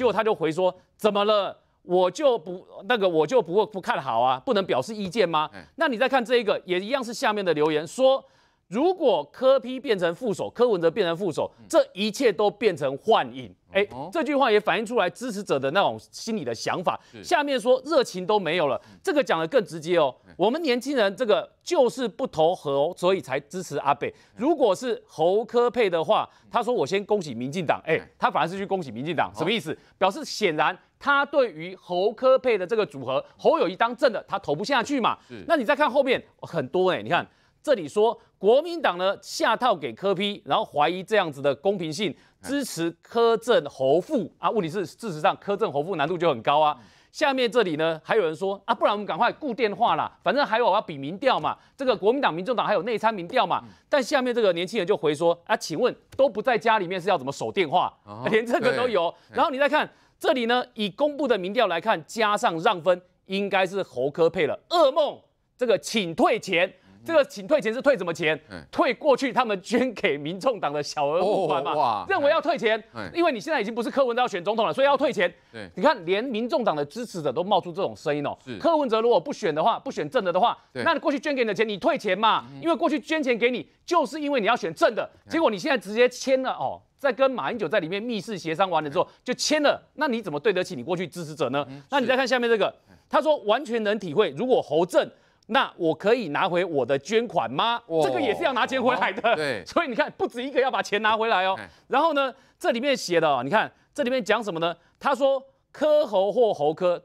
结果他就回说：“怎么了？我就不那个，我就不不看好啊，不能表示意见吗？”那你再看这一个，也一样是下面的留言说。如果柯批变成副手，柯文哲变成副手，这一切都变成幻影。哎，这句话也反映出来支持者的那种心理的想法。下面说热情都没有了，这个讲的更直接哦。我们年轻人这个就是不投侯，所以才支持阿贝。如果是侯科配的话，他说我先恭喜民进党，哎，他反而是去恭喜民进党，什么意思？表示显然他对于侯科配的这个组合，侯友谊当政的他投不下去嘛。那你再看后面很多哎，你看。这里说国民党呢下套给柯批，然后怀疑这样子的公平性，支持柯政侯副啊。问题是事实上柯政侯副难度就很高啊。下面这里呢还有人说啊，不然我们赶快固电话啦，反正还有要比民调嘛。这个国民党、民众党还有内参民调嘛。但下面这个年轻人就回说啊，请问都不在家里面是要怎么守电话？连这个都有。然后你再看这里呢，以公布的民调来看，加上让分，应该是侯柯配了噩梦。这个请退钱。这个请退钱是退什么钱？退过去他们捐给民众党的小额募款嘛？认为要退钱，因为你现在已经不是柯文哲要选总统了，所以要退钱。你看连民众党的支持者都冒出这种声音哦。是柯文哲如果不选的话，不选正的的话，那你过去捐给你的钱你退钱嘛？因为过去捐钱给你，就是因为你要选正的，结果你现在直接签了哦，在跟马英九在里面密室协商完了之后，就签了，那你怎么对得起你过去支持者呢？那你再看下面这个，他说完全能体会，如果侯正。那我可以拿回我的捐款吗？这个也是要拿钱回来的。对，所以你看，不止一个要把钱拿回来哦。然后呢，这里面写的，你看这里面讲什么呢？他说科猴或猴科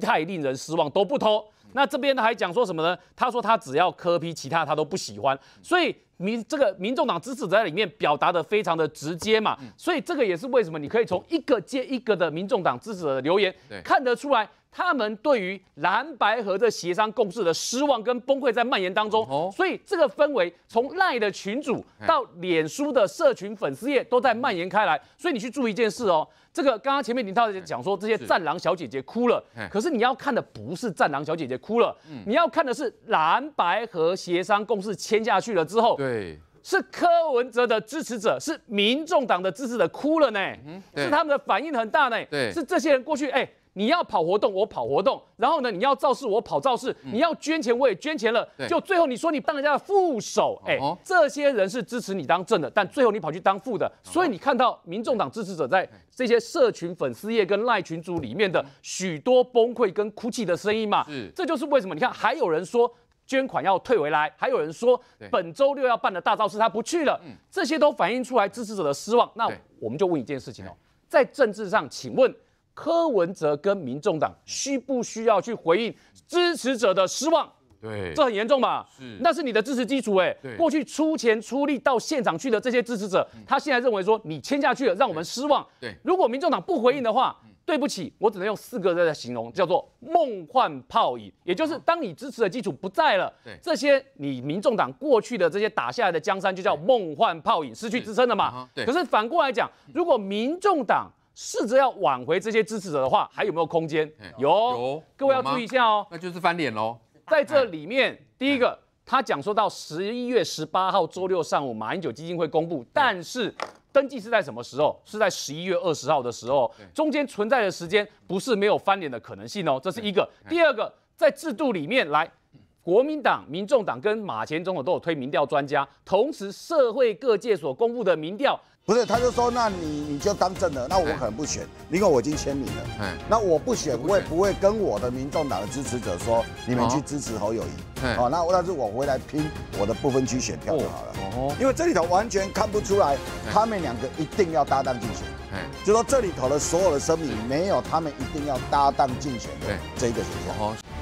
太令人失望，都不偷。那这边还讲说什么呢？他说他只要科批，其他他都不喜欢。所以民这个民众党支持者在里面表达的非常的直接嘛。所以这个也是为什么你可以从一个接一个的民众党支持者的留言看得出来。他们对于蓝白和的协商共识的失望跟崩溃在蔓延当中，所以这个氛围从赖的群主到脸书的社群粉丝页都在蔓延开来。所以你去注意一件事哦，这个刚刚前面林涛姐讲说这些战狼小姐姐哭了，可是你要看的不是战狼小姐姐哭了，你要看的是蓝白和协商共识签下去了之后，对，是柯文哲的支持者，是民众党的支持者哭了呢，是他们的反应很大呢，是这些人过去哎。你要跑活动，我跑活动，然后呢？你要造势，我跑造势；你要捐钱，我也捐钱了。就最后你说你当人家的副手，哎，这些人是支持你当正的，但最后你跑去当副的。所以你看到民众党支持者在这些社群粉丝页跟赖群组里面的许多崩溃跟哭泣的声音嘛？这就是为什么你看还有人说捐款要退回来，还有人说本周六要办的大造势他不去了，这些都反映出来支持者的失望。那我们就问一件事情哦，在政治上，请问？柯文哲跟民众党需不需要去回应支持者的失望？对，这很严重吧？是，那是你的支持基础，哎，过去出钱出力到现场去的这些支持者，他现在认为说你签下去了，让我们失望。对，如果民众党不回应的话，对不起，我只能用四个字来形容，叫做梦幻泡影。也就是当你支持的基础不在了，这些你民众党过去的这些打下来的江山，就叫梦幻泡影，失去支撑了嘛？对。可是反过来讲，如果民众党，试着要挽回这些支持者的话，还有没有空间？有，有。各位要注意一下哦，那就是翻脸喽。在这里面，第一个，他讲说到十一月十八号周六上午，马英九基金会公布，但是登记是在什么时候？是在十一月二十号的时候，中间存在的时间不是没有翻脸的可能性哦，这是一个。第二个，在制度里面来，国民党、民众党跟马前总统都有推民调专家，同时社会各界所公布的民调。不是，他就说，那你你就当政的，那我可能不选，因为我已经签名了。嗯，那我不选，我也不会跟我的民众党的支持者说，你们去支持侯友谊。嗯，好，那但是我回来拼我的部分区选票就好了。哦，因为这里头完全看不出来，他们两个一定要搭档竞选。嗯，就说这里头的所有的声明，没有他们一定要搭档竞选的这一个选项。